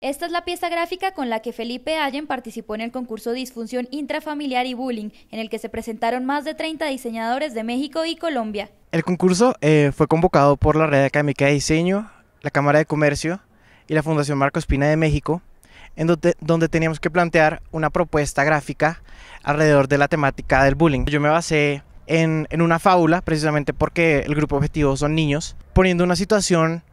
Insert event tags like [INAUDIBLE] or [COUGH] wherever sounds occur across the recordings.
Esta es la pieza gráfica con la que Felipe Allen participó en el concurso Disfunción Intrafamiliar y Bullying, en el que se presentaron más de 30 diseñadores de México y Colombia. El concurso eh, fue convocado por la Red Académica de Diseño, la Cámara de Comercio y la Fundación Marco Espina de México, en donde, teníamos que plantear una propuesta gráfica alrededor de la temática del bullying. Yo me basé en una fábula, precisamente porque el grupo objetivo son niños, poniendo una situación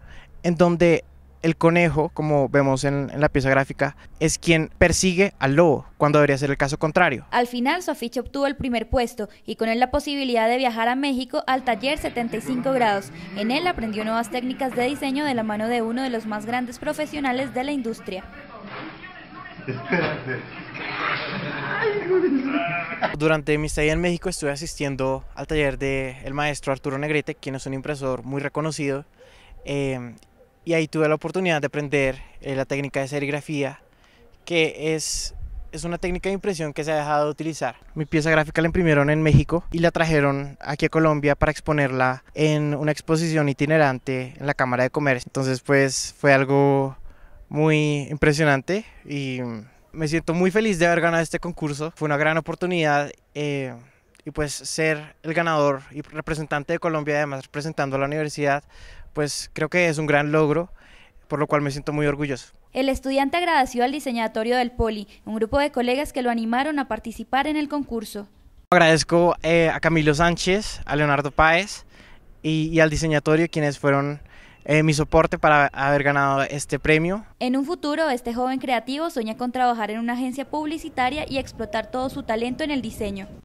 en donde el conejo, como vemos en, la pieza gráfica, es quien persigue al lobo, cuando debería ser el caso contrario. Al final, su afiche obtuvo el primer puesto y con él la posibilidad de viajar a México al taller 75 grados. En él aprendió nuevas técnicas de diseño de la mano de uno de los más grandes profesionales de la industria. [LAUGHS] Durante mi estadía en México estuve asistiendo al taller del maestro Arturo Negrete, quien es un impresor muy reconocido. Eh, y ahí tuve la oportunidad de aprender eh, la técnica de serigrafía, que es, es una técnica de impresión que se ha dejado de utilizar. Mi pieza gráfica la imprimieron en México y la trajeron aquí a Colombia para exponerla en una exposición itinerante en la Cámara de Comercio. Entonces pues fue algo muy impresionante y me siento muy feliz de haber ganado este concurso. Fue una gran oportunidad. Eh, y pues ser el ganador y representante de Colombia, además representando a la universidad, pues creo que es un gran logro, por lo cual me siento muy orgulloso. El estudiante agradeció al diseñatorio del Poli, un grupo de colegas que lo animaron a participar en el concurso. Agradezco eh, a Camilo Sánchez, a Leonardo Páez y, al diseñatorio quienes fueron eh, mi soporte para haber ganado este premio. En un futuro, este joven creativo sueña con trabajar en una agencia publicitaria y explotar todo su talento en el diseño.